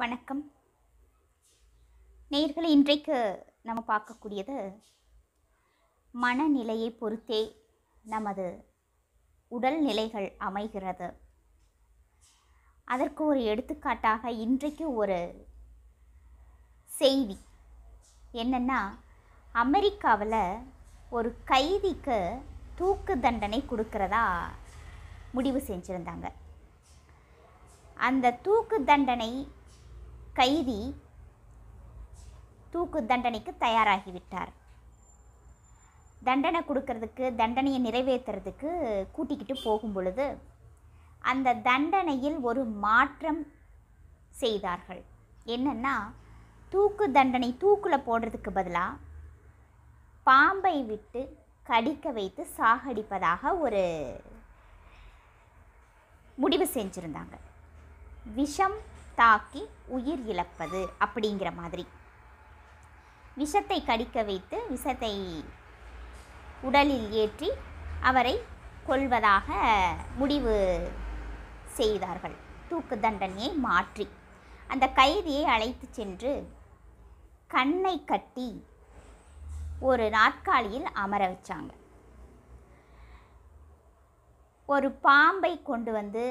வணக்கம் நேர்கள் இன்றைக்கு நம்ம பார்க்கக்கூடியது மனநிலையை பொறுத்தே நமது உடல் நிலைகள் அமைகிறது அதற்கு ஒரு எடுத்துக்காட்டாக இன்றைக்கு ஒரு செய்தி என்னென்னா அமெரிக்காவில் ஒரு கைதிக்கு தூக்கு தண்டனை கொடுக்கிறதா முடிவு செஞ்சுருந்தாங்க அந்த தூக்கு தண்டனை கைதி தூக்கு தண்டனைக்கு தயாராகிவிட்டார் தண்டனை கொடுக்கறதுக்கு தண்டனையை நிறைவேற்றுறதுக்கு கூட்டிக்கிட்டு போகும் பொழுது அந்த தண்டனையில் ஒரு மாற்றம் செய்தார்கள் என்னென்னா தூக்கு தண்டனை தூக்கில் போடுறதுக்கு பதிலாக பாம்பை விட்டு கடிக்க வைத்து சாகடிப்பதாக ஒரு முடிவு செஞ்சுருந்தாங்க விஷம் தாக்கி உயிர் இழப்பது அப்படிங்கிற மாதிரி விஷத்தை கடிக்க வைத்து விஷத்தை உடலில் ஏற்றி அவரை கொள்வதாக முடிவு செய்தார்கள் தூக்கு தண்டனையை மாற்றி அந்த கைதியை அழைத்து சென்று கண்ணை கட்டி ஒரு நாற்காலியில் அமர வச்சாங்க ஒரு பாம்பை கொண்டு வந்து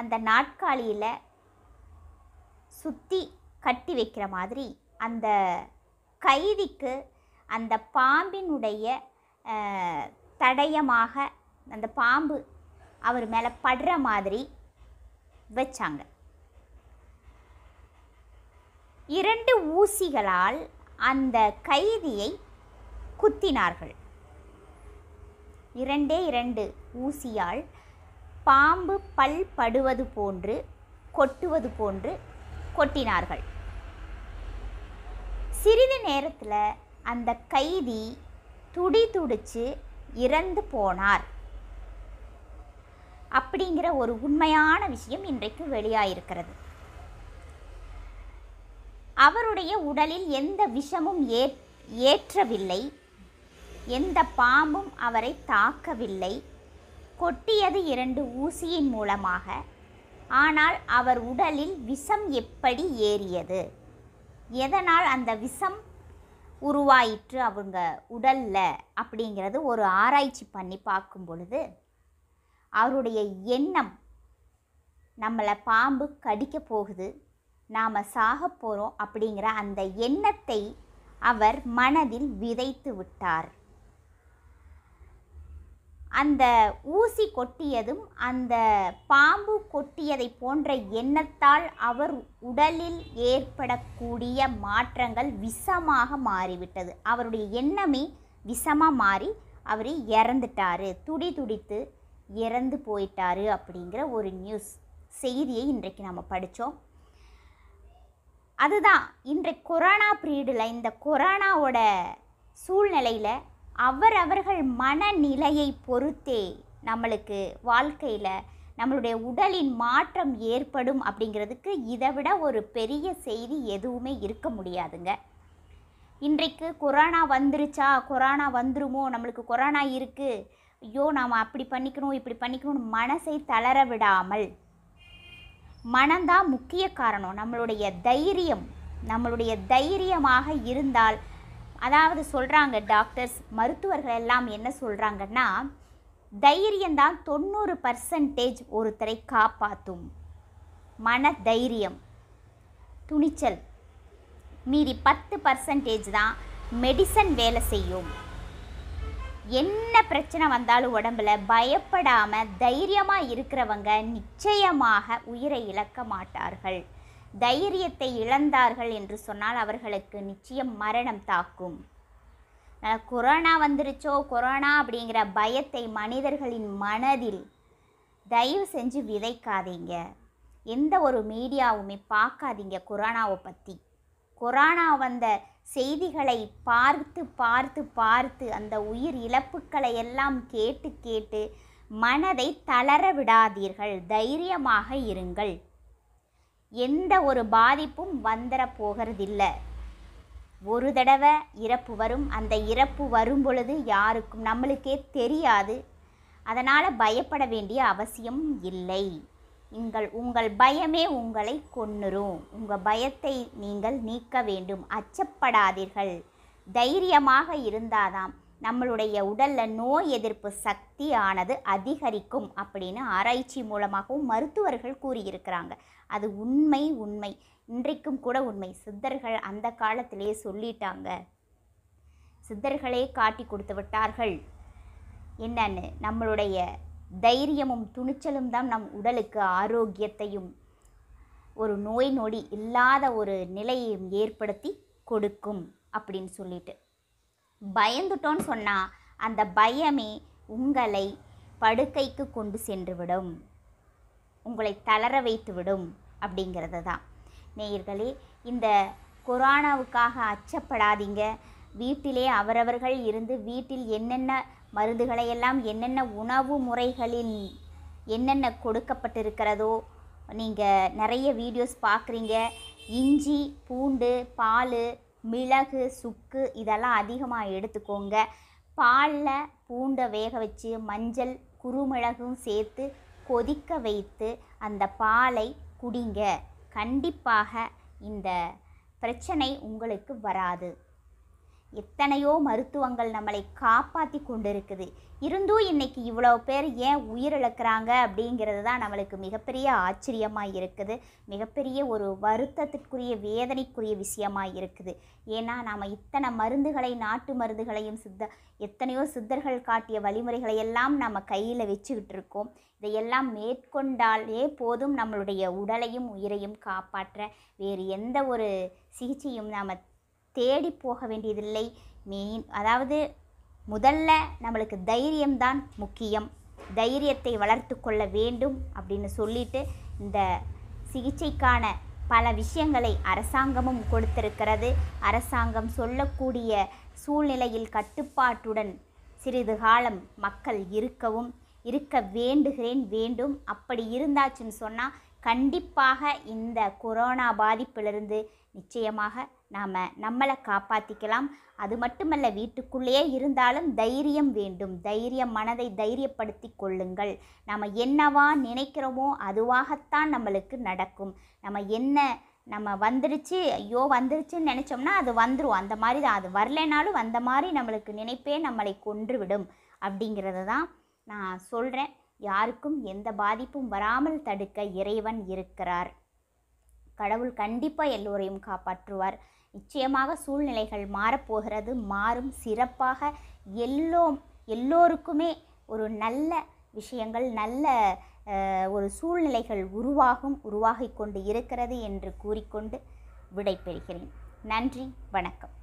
அந்த நாற்காலியில் சுற்றி கட்டி வைக்கிற மாதிரி அந்த கைதிக்கு அந்த பாம்பினுடைய தடயமாக அந்த பாம்பு அவர் மேலே படுற மாதிரி வச்சாங்க இரண்டு ஊசிகளால் அந்த கைதியை குத்தினார்கள் இரண்டே இரண்டு ஊசியால் பாம்பு பல் படுவது போன்று கொட்டுவது போன்று கொட்டினார்கள் சிறிது நேரத்தில் அந்த கைதி துடி துடிச்சு இறந்து போனார் அப்படிங்கிற ஒரு உண்மையான விஷயம் இன்றைக்கு வெளியாயிருக்கிறது அவருடைய உடலில் எந்த விஷமும் ஏ ஏற்றவில்லை எந்த பாம்பும் அவரை தாக்கவில்லை கொட்டியது இரண்டு ஊசியின் மூலமாக ஆனால் அவர் உடலில் விஷம் எப்படி ஏறியது எதனால் அந்த விஷம் உருவாயிற்று அவங்க உடலில் அப்படிங்கிறது ஒரு ஆராய்ச்சி பண்ணி பார்க்கும் பொழுது அவருடைய எண்ணம் நம்மளை பாம்பு கடிக்க போகுது நாம் சாக போகிறோம் அப்படிங்கிற அந்த எண்ணத்தை அவர் மனதில் விதைத்து விட்டார் அந்த ஊசி கொட்டியதும் அந்த பாம்பு கொட்டியதை போன்ற எண்ணத்தால் அவர் உடலில் ஏற்படக்கூடிய மாற்றங்கள் விஷமாக மாறிவிட்டது அவருடைய எண்ணமே விஷமாக மாறி அவர் இறந்துட்டார் துடி துடித்து இறந்து போயிட்டாரு அப்படிங்கிற ஒரு நியூஸ் செய்தியை இன்றைக்கு நம்ம படித்தோம் அதுதான் இன்றைக்கு கொரோனா பீரியடில் இந்த கொரோனாவோட சூழ்நிலையில் அவரவர்கள் மனநிலையை பொறுத்தே நம்மளுக்கு வாழ்க்கையில் நம்மளுடைய உடலின் மாற்றம் ஏற்படும் அப்படிங்கிறதுக்கு இதை விட ஒரு பெரிய செய்தி எதுவுமே இருக்க முடியாதுங்க இன்றைக்கு கொரோனா வந்துருச்சா கொரோனா வந்துருமோ நம்மளுக்கு கொரோனா இருக்குது ஐயோ நாம் அப்படி பண்ணிக்கணும் இப்படி பண்ணிக்கணும்னு மனசை தளர விடாமல் மனம்தான் முக்கிய காரணம் நம்மளுடைய தைரியம் நம்மளுடைய தைரியமாக இருந்தால் அதாவது சொல்கிறாங்க டாக்டர்ஸ் மருத்துவர்கள் எல்லாம் என்ன சொல்கிறாங்கன்னா தைரியம்தான் தொண்ணூறு பர்சன்டேஜ் ஒருத்தரை காப்பாற்றும் மன தைரியம் துணிச்சல் மீறி பத்து பர்சன்டேஜ் தான் மெடிசன் வேலை செய்யும் என்ன பிரச்சனை வந்தாலும் உடம்புல பயப்படாமல் தைரியமாக இருக்கிறவங்க நிச்சயமாக உயிரை இழக்க மாட்டார்கள் தைரியத்தை இழந்தார்கள் என்று சொன்னால் அவர்களுக்கு நிச்சயம் மரணம் தாக்கும் கொரோனா வந்துருச்சோ கொரோனா அப்படிங்கிற பயத்தை மனிதர்களின் மனதில் தயவு செஞ்சு விதைக்காதீங்க எந்த ஒரு மீடியாவுமே பார்க்காதீங்க கொரோனாவை பற்றி கொரோனா வந்த செய்திகளை பார்த்து பார்த்து பார்த்து அந்த உயிர் இழப்புக்களை எல்லாம் கேட்டு கேட்டு மனதை தளர விடாதீர்கள் தைரியமாக இருங்கள் எந்த ஒரு பாதிப்பும் வந்துட போகிறதில்லை ஒரு தடவை இறப்பு வரும் அந்த இறப்பு வரும் பொழுது யாருக்கும் நம்மளுக்கே தெரியாது அதனால் பயப்பட வேண்டிய அவசியம் இல்லை உங்கள் உங்கள் பயமே உங்களை கொன்னுரும் உங்கள் பயத்தை நீங்கள் நீக்க வேண்டும் அச்சப்படாதீர்கள் தைரியமாக இருந்தாதான் நம்மளுடைய உடலில் நோய் எதிர்ப்பு சக்தியானது அதிகரிக்கும் அப்படின்னு ஆராய்ச்சி மூலமாகவும் மருத்துவர்கள் கூறியிருக்கிறாங்க அது உண்மை உண்மை இன்றைக்கும் கூட உண்மை சித்தர்கள் அந்த காலத்திலே சொல்லிட்டாங்க சித்தர்களே காட்டி கொடுத்து விட்டார்கள் என்னன்னு நம்மளுடைய தைரியமும் துணிச்சலும் தான் நம் உடலுக்கு ஆரோக்கியத்தையும் ஒரு நோய் நொடி இல்லாத ஒரு நிலையையும் ஏற்படுத்தி கொடுக்கும் அப்படின்னு சொல்லிட்டு பயந்துட்டோன்னு சொன்னால் அந்த பயமே உங்களை படுக்கைக்கு கொண்டு சென்றுவிடும் உங்களை தளர வைத்துவிடும் அப்படிங்கிறது தான் நேயர்களே இந்த கொரோனாவுக்காக அச்சப்படாதீங்க வீட்டிலே அவரவர்கள் இருந்து வீட்டில் என்னென்ன மருந்துகளை எல்லாம் என்னென்ன உணவு முறைகளில் என்னென்ன கொடுக்கப்பட்டிருக்கிறதோ நீங்கள் நிறைய வீடியோஸ் பார்க்குறீங்க இஞ்சி பூண்டு பால் மிளகு சுக்கு இதெல்லாம் அதிகமாக எடுத்துக்கோங்க பாலில் பூண்டை வேக வச்சு மஞ்சள் குறுமிளகும் சேர்த்து கொதிக்க வைத்து அந்த பாலை குடிங்க கண்டிப்பாக இந்த பிரச்சனை உங்களுக்கு வராது எத்தனையோ மருத்துவங்கள் நம்மளை காப்பாற்றி கொண்டு இருக்குது இருந்தும் இன்றைக்கி இவ்வளோ பேர் ஏன் உயிரிழக்கிறாங்க அப்படிங்கிறது தான் நம்மளுக்கு மிகப்பெரிய ஆச்சரியமாக இருக்குது மிகப்பெரிய ஒரு வருத்தத்திற்குரிய வேதனைக்குரிய விஷயமாக இருக்குது ஏன்னா நாம் இத்தனை மருந்துகளை நாட்டு மருந்துகளையும் சித்த எத்தனையோ சித்தர்கள் காட்டிய வழிமுறைகளை எல்லாம் நம்ம கையில் வச்சுக்கிட்டு இருக்கோம் இதையெல்லாம் மேற்கொண்டாலே போதும் நம்மளுடைய உடலையும் உயிரையும் காப்பாற்ற வேறு எந்த ஒரு சிகிச்சையும் நாம் தேடி போக வேண்டியதில்லை மெயின் அதாவது முதல்ல நம்மளுக்கு தைரியம்தான் முக்கியம் தைரியத்தை வளர்த்து கொள்ள வேண்டும் அப்படின்னு சொல்லிட்டு இந்த சிகிச்சைக்கான பல விஷயங்களை அரசாங்கமும் கொடுத்திருக்கிறது அரசாங்கம் சொல்லக்கூடிய சூழ்நிலையில் கட்டுப்பாட்டுடன் சிறிது காலம் மக்கள் இருக்கவும் இருக்க வேண்டுகிறேன் வேண்டும் அப்படி இருந்தாச்சுன்னு சொன்னால் கண்டிப்பாக இந்த கொரோனா பாதிப்பிலிருந்து நிச்சயமாக நாம் நம்மளை காப்பாற்றிக்கலாம் அது மட்டுமல்ல வீட்டுக்குள்ளேயே இருந்தாலும் தைரியம் வேண்டும் தைரியம் மனதை தைரியப்படுத்தி கொள்ளுங்கள் நம்ம என்னவா நினைக்கிறோமோ அதுவாகத்தான் நம்மளுக்கு நடக்கும் நம்ம என்ன நம்ம வந்துடுச்சு ஐயோ வந்துருச்சுன்னு நினச்சோம்னா அது வந்துடும் அந்த மாதிரி தான் அது வரலைனாலும் அந்த மாதிரி நம்மளுக்கு நினைப்பே நம்மளை கொன்றுவிடும் அப்படிங்கிறத தான் நான் சொல்கிறேன் யாருக்கும் எந்த பாதிப்பும் வராமல் தடுக்க இறைவன் இருக்கிறார் கடவுள் கண்டிப்பாக எல்லோரையும் காப்பாற்றுவார் நிச்சயமாக சூழ்நிலைகள் மாறப்போகிறது மாறும் சிறப்பாக எல்லோ எல்லோருக்குமே ஒரு நல்ல விஷயங்கள் நல்ல ஒரு சூழ்நிலைகள் உருவாகும் உருவாகிக் கொண்டு இருக்கிறது என்று கூறிக்கொண்டு விடைபெறுகிறேன் நன்றி வணக்கம்